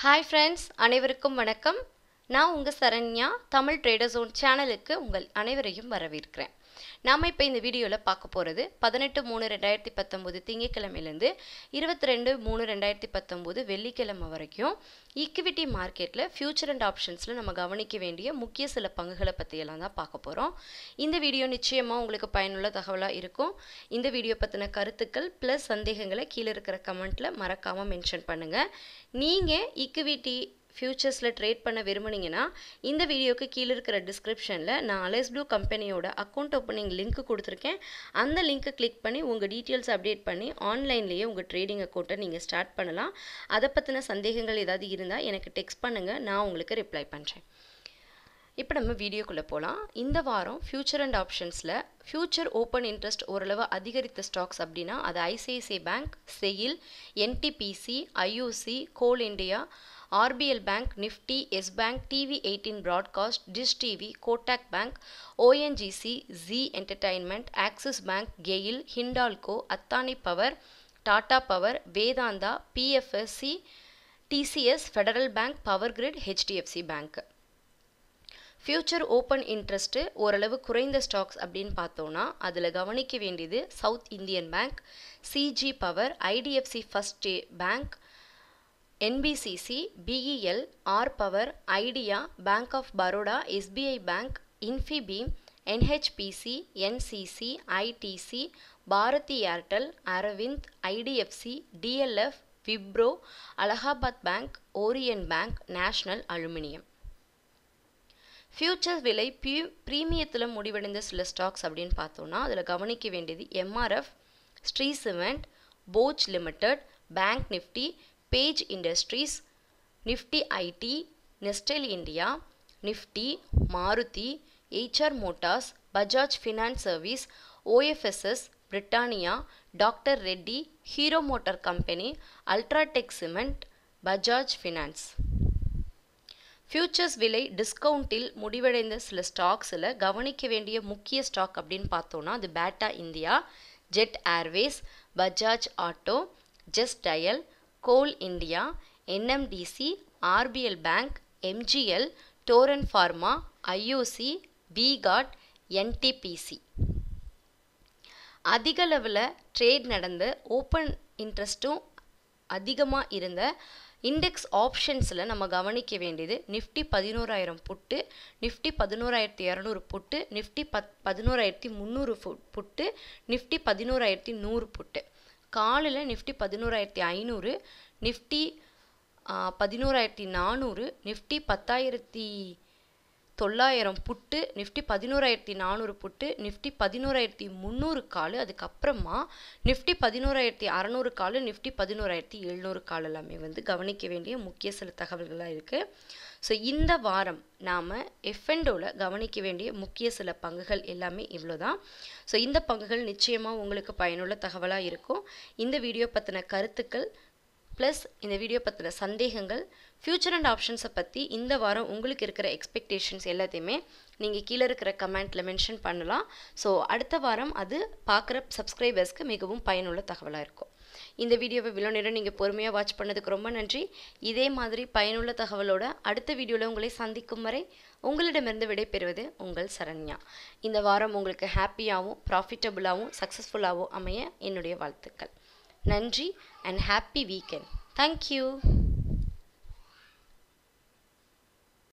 hi friends அனைவருக்கும் வணக்கம் நான் உங்கள் சரண்யா தமிழ் ட்ரேடர் ஜோன் சேனலுக்கு உங்கள் அனைவரையும் வரவேற்கிறேன் நாம் இப்போ இந்த வீடியோவில் பார்க்க போகிறது பதினெட்டு மூணு ரெண்டாயிரத்தி பத்தொம்போது திங்கக்கிழமையிலேருந்து இருபத்தி ரெண்டு மூணு ரெண்டாயிரத்தி பத்தொம்போது வெள்ளிக்கிழமை வரைக்கும் ஈக்விட்டி மார்க்கெட்டில் ஃபியூச்சர் அண்ட் ஆப்ஷன்ஸில் நம்ம கவனிக்க வேண்டிய முக்கிய சில பங்குகளை பற்றியெல்லாம் தான் பார்க்க போகிறோம் இந்த வீடியோ நிச்சயமாக உங்களுக்கு பயனுள்ள தகவலாக இருக்கும் இந்த வீடியோ பற்றின கருத்துக்கள் ப்ளஸ் சந்தேகங்களை கீழே இருக்கிற கமெண்ட்டில் மறக்காமல் மென்ஷன் பண்ணுங்கள் நீங்கள் ஈக்குவிட்டி ஃபியூச்சர்ஸில் ட்ரேட் பண்ண விரும்புனீங்கன்னா இந்த வீடியோக்கு கீழே இருக்கிற டிஸ்கிரிப்ஷனில் நான் அலைஸ் ப்ளூ கம்பெனியோட அக்கௌண்ட் ஓப்பனிங் லிங்க் கொடுத்துருக்கேன் அந்த லிங்க்கை கிளிக் பண்ணி உங்கள் டீட்டெயில்ஸ் அப்டேட் பண்ணி ஆன்லைன்லேயே உங்கள் ட்ரேடிங் அக்கௌண்ட்டை நீங்கள் ஸ்டார்ட் பண்ணலாம் அதை பற்றின சந்தேகங்கள் ஏதாவது இருந்தால் எனக்கு டெக்ஸ்ட் பண்ணுங்கள் நான் உங்களுக்கு ரிப்ளை பண்ணுறேன் இப்போ நம்ம வீடியோக்குள்ளே போகலாம் இந்த வாரம் ஃபியூச்சர் அண்ட் ஆப்ஷன்ஸில் ஃபியூச்சர் ஓப்பன் இன்ட்ரெஸ்ட் ஓரளவு அதிகரித்த ஸ்டாக்ஸ் அப்படின்னா அது ICICI Bank SAIL NTPC IUC Coal India RBL Bank Nifty Yes Bank TV eighteen Broadcast Dish TV Kotak Bank ONGC Zee Entertainment Axis Bank GAIL Hindalco Adani Power Tata Power Vedanta PFSC TCS Federal Bank Power Grid HDFC Bank future open interest ஓரளவு குறைந்த stocks அப்படின்னு பார்த்தோன்னா அதில் கவனிக்க வேண்டியது South Indian Bank CG power IDFC First Bank NBCC BEL R Power Idea Bank of Baroda SBI Bank Infibeam NHPC NCC ITC Bharti Airtel Arvind IDFC DLF Wipro Allahabad Bank Oriental Bank National Aluminium futures விலை பியூ ப்ரீமியத்தில் முடிவடைந்த சில stocks அப்படின்னு பார்த்தோன்னா அதில் கவனிக்க வேண்டியது MRF Shree Cement Bosch Limited Bank Nifty Page Industries Nifty IT Nestle India Nifty Maruti Eicher Motors Bajaj Finance Service OFSS Britannia doctor Reddy Hero Motor Company UltraTech Cement Bajaj Finance futures விலை டிஸ்கவுண்ட்டில் முடிவடைந்த சில ஸ்டாக்ஸில் கவனிக்க வேண்டிய முக்கிய ஸ்டாக் அப்படின்னு பார்த்தோன்னா அது Bata India Jet Airways Bajaj Auto Just Dial Coal India NMDC RBL Bank MGL Torrent Pharma IOC பிகாட் என்டிபிசி அதிகளவில் ட்ரேட் நடந்து ஓப்பன் இன்ட்ரெஸ்ட்டும் அதிகமாக இருந்த இண்டெக்ஸ் ஆப்ஷன்ஸில் நம்ம கவனிக்க வேண்டியது நிஃப்டி பதினோராயிரம் புட்டு நிஃப்டி பதினோராயிரத்தி இரநூறு புட்டு நிஃப்டி பத் பதினோராயிரத்தி முந்நூறு புட்டு நிஃப்டி பதினோராயிரத்தி நூறு புட்டு காலையில் நிஃப்டி பதினோராயிரத்தி ஐநூறு நிஃப்டி பதினோராயிரத்தி நானூறு நிஃப்டி பத்தாயிரத்தி தொள்ளாயிரம் புட்டு நிஃப்டி பதினோராயிரத்தி நானூறு புட்டு நிஃப்டி பதினோராயிரத்தி முந்நூறு காலு அதுக்கப்புறமா நிஃப்டி பதினோராயிரத்தி அறநூறு காலு நிஃப்டி பதினோராயிரத்தி எழுநூறு கால் எல்லாமே வந்து கவனிக்க வேண்டிய முக்கிய சில தகவல்களாக இருக்குது ஸோ இந்த வாரம் நாம் எஃப்எண்டோவில் கவனிக்க வேண்டிய முக்கிய சில பங்குகள் எல்லாமே இவ்வளோ தான் ஸோ இந்த பங்குகள் நிச்சயமாக உங்களுக்கு பயனுள்ள தகவலாக இருக்கும் இந்த வீடியோ பற்றின கருத்துக்கள் ப்ளஸ் இந்த வீடியோ பற்றின சந்தேகங்கள் ஃப்யூச்சர் அண்ட் ஆப்ஷன்ஸை பற்றி இந்த வாரம் உங்களுக்கு இருக்கிற எக்ஸ்பெக்டேஷன்ஸ் எல்லாத்தையுமே நீங்கள் கீழே இருக்கிற கமெண்ட்டில் மென்ஷன் பண்ணலாம் ஸோ அடுத்த வாரம் அது பார்க்குற சப்ஸ்கிரைபர்ஸ்க்கு மிகவும் பயனுள்ள தகவலாக இருக்கும் இந்த வீடியோவை இவ்வளோ நேரம் நீங்கள் பொறுமையாக வாட்ச் பண்ணதுக்கு ரொம்ப நன்றி இதே மாதிரி பயனுள்ள தகவலோட அடுத்த வீடியோவில் உங்களை சந்திக்கும் வரை உங்களிடமிருந்து விடைபெறுவது உங்கள் சரண்யா இந்த வாரம் உங்களுக்கு ஹாப்பியாகவும் ப்ராஃபிட்டபுளாகவும் சக்ஸஸ்ஃபுல்லாகவும் அமைய என்னுடைய வாழ்த்துக்கள் நன்றி அண்ட் ஹாப்பி வீக்கெண்ட் தேங்க்யூ